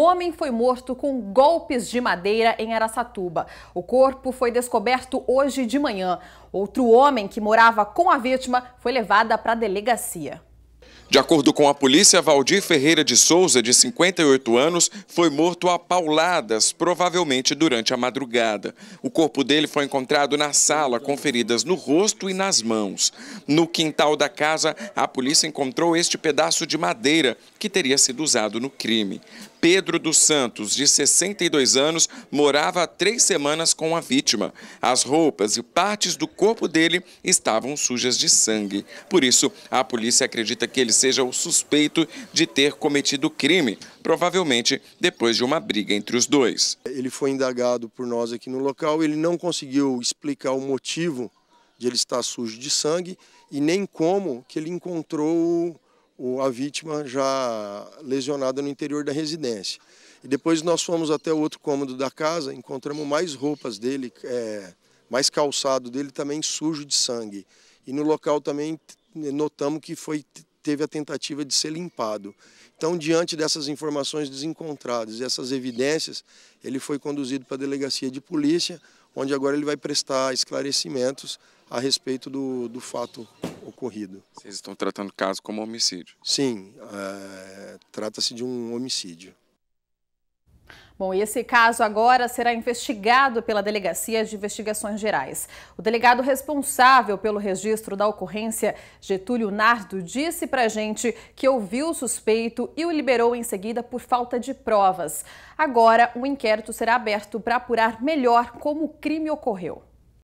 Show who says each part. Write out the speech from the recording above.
Speaker 1: homem foi morto com golpes de madeira em Araçatuba. O corpo foi descoberto hoje de manhã. Outro homem que morava com a vítima foi levado para a delegacia.
Speaker 2: De acordo com a polícia, Valdir Ferreira de Souza, de 58 anos, foi morto a pauladas, provavelmente durante a madrugada. O corpo dele foi encontrado na sala, com feridas no rosto e nas mãos. No quintal da casa, a polícia encontrou este pedaço de madeira que teria sido usado no crime. Pedro dos Santos, de 62 anos, morava há três semanas com a vítima. As roupas e partes do corpo dele estavam sujas de sangue. Por isso, a polícia acredita que ele seja o suspeito de ter cometido o crime, provavelmente depois de uma briga entre os dois.
Speaker 3: Ele foi indagado por nós aqui no local, ele não conseguiu explicar o motivo de ele estar sujo de sangue e nem como que ele encontrou a vítima já lesionada no interior da residência. E depois nós fomos até o outro cômodo da casa, encontramos mais roupas dele, é, mais calçado dele também sujo de sangue. E no local também notamos que foi teve a tentativa de ser limpado. Então, diante dessas informações desencontradas e essas evidências, ele foi conduzido para a delegacia de polícia, onde agora ele vai prestar esclarecimentos a respeito do, do fato ocorrido. Vocês estão tratando o caso como homicídio? Sim, é, trata-se de um homicídio.
Speaker 1: Bom, e esse caso agora será investigado pela Delegacia de Investigações Gerais. O delegado responsável pelo registro da ocorrência, Getúlio Nardo, disse pra gente que ouviu o suspeito e o liberou em seguida por falta de provas. Agora, o um inquérito será aberto para apurar melhor como o crime ocorreu.